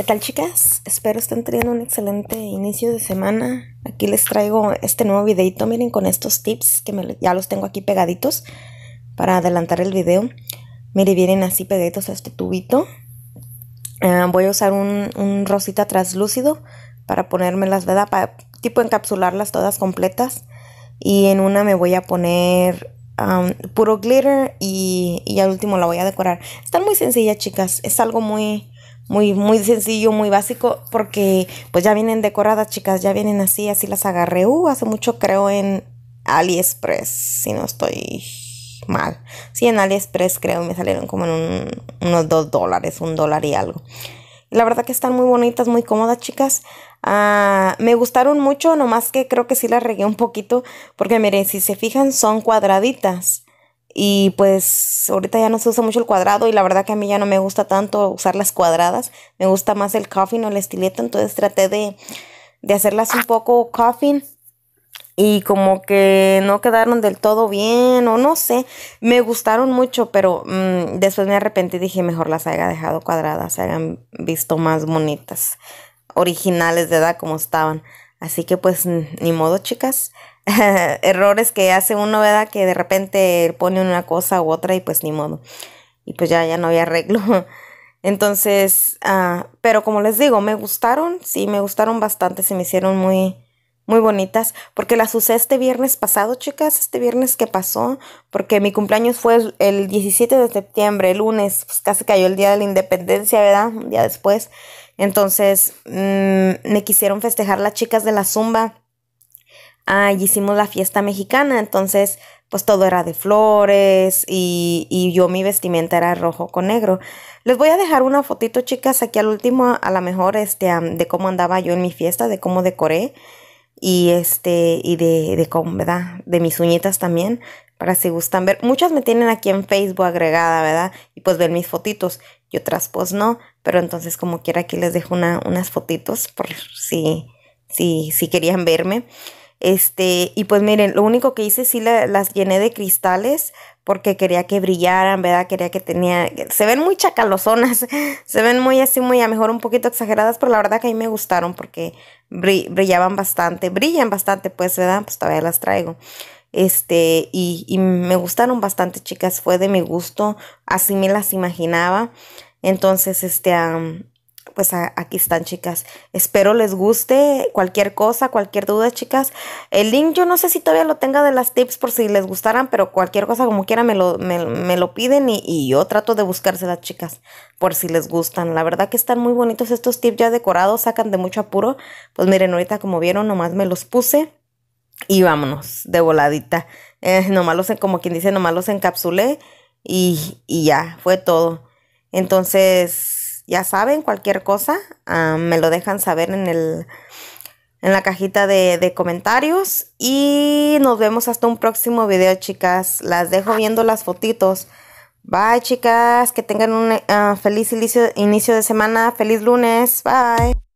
¿Qué tal chicas? Espero estén teniendo un excelente inicio de semana. Aquí les traigo este nuevo videito, miren con estos tips que ya los tengo aquí pegaditos para adelantar el video. Miren, vienen así pegaditos a este tubito. Ah, voy a usar un, rosita traslúcido para ponérmelas, ¿verdad? Para tipo encapsularlas todas completas. Y en una me voy a poner puro glitter y, y al último la voy a decorar. Están muy sencillas chicas, es algo muy muy, muy sencillo, muy básico, porque pues ya vienen decoradas, chicas, ya vienen así, así las agarré. Uh, hace mucho creo en AliExpress, si no estoy mal. Sí, en AliExpress creo me salieron como en unos dos dólares, un dólar y algo. La verdad que están muy bonitas, muy cómodas, chicas. Ah, me gustaron mucho, nomás que creo que sí las regué un poquito, porque miren, si se fijan, son cuadraditas. Y pues ahorita ya no se usa mucho el cuadrado y la verdad que a mí ya no me gusta tanto usar las cuadradas. Me gusta más el coffin o el estileto, entonces traté de, de hacerlas un poco coffin y como que no quedaron del todo bien o no sé, me gustaron mucho, pero mm, después me arrepentí y dije mejor las haya dejado cuadradas, se hayan visto más bonitas, originales de edad como estaban. Así que pues ni modo chicas, errores que hace uno, ¿verdad? Que de repente pone una cosa u otra y pues ni modo. Y pues ya, ya no había arreglo. Entonces, ah, pero como les digo, me gustaron, sí, me gustaron bastante, se me hicieron muy, muy bonitas, porque las usé este viernes pasado, chicas, este viernes que pasó, porque mi cumpleaños fue el 17 de septiembre, el lunes, pues casi cayó el día de la independencia, ¿verdad? Un día después. Entonces, mm, me quisieron festejar las chicas de la Zumba ah, hicimos la fiesta mexicana, entonces pues todo era de flores y, y, yo mi vestimenta era rojo con negro. Les voy a dejar una fotito, chicas, aquí al último, a lo mejor, este, de cómo andaba yo en mi fiesta, de cómo decoré y este, y de, de cómo, ¿verdad? De mis uñitas también, para si gustan ver. Muchas me tienen aquí en Facebook agregada, ¿verdad? Y pues ven mis fotitos y otras pues no, pero entonces como quiera aquí les dejo unas fotitos por si, si, si querían verme. Este, y pues miren, lo único que hice sí las llené de cristales porque quería que brillaran, ¿verdad? Quería que tenía, se ven muy chacalosonas, se ven muy así, muy a mejor un poquito exageradas, pero la verdad que a mí me gustaron porque brillaban bastante, brillan bastante, pues, ¿verdad? Pues todavía las traigo. Este, y, y me gustaron bastante, chicas, fue de mi gusto, así me las imaginaba. Entonces, este, pues aquí están, chicas. Espero les guste cualquier cosa, cualquier duda, chicas. El link yo no sé si todavía lo tenga de las tips por si les gustaran, pero cualquier cosa como quiera me lo, me, lo piden y, yo trato de buscárselas, chicas, por si les gustan. La verdad que están muy bonitos estos tips ya decorados, sacan de mucho apuro. Pues miren, ahorita como vieron, nomás me los puse y vámonos, de voladita. Eh, nomás los, como quien dice, nomás los encapsulé y ya, fue todo. Entonces ya saben, cualquier cosa, ah, me lo dejan saber en, el, en la cajita de, comentarios. Y nos vemos hasta un próximo video, chicas. Las dejo viendo las fotitos. Bye, chicas. Que tengan un ah, feliz inicio de semana. Feliz lunes. Bye.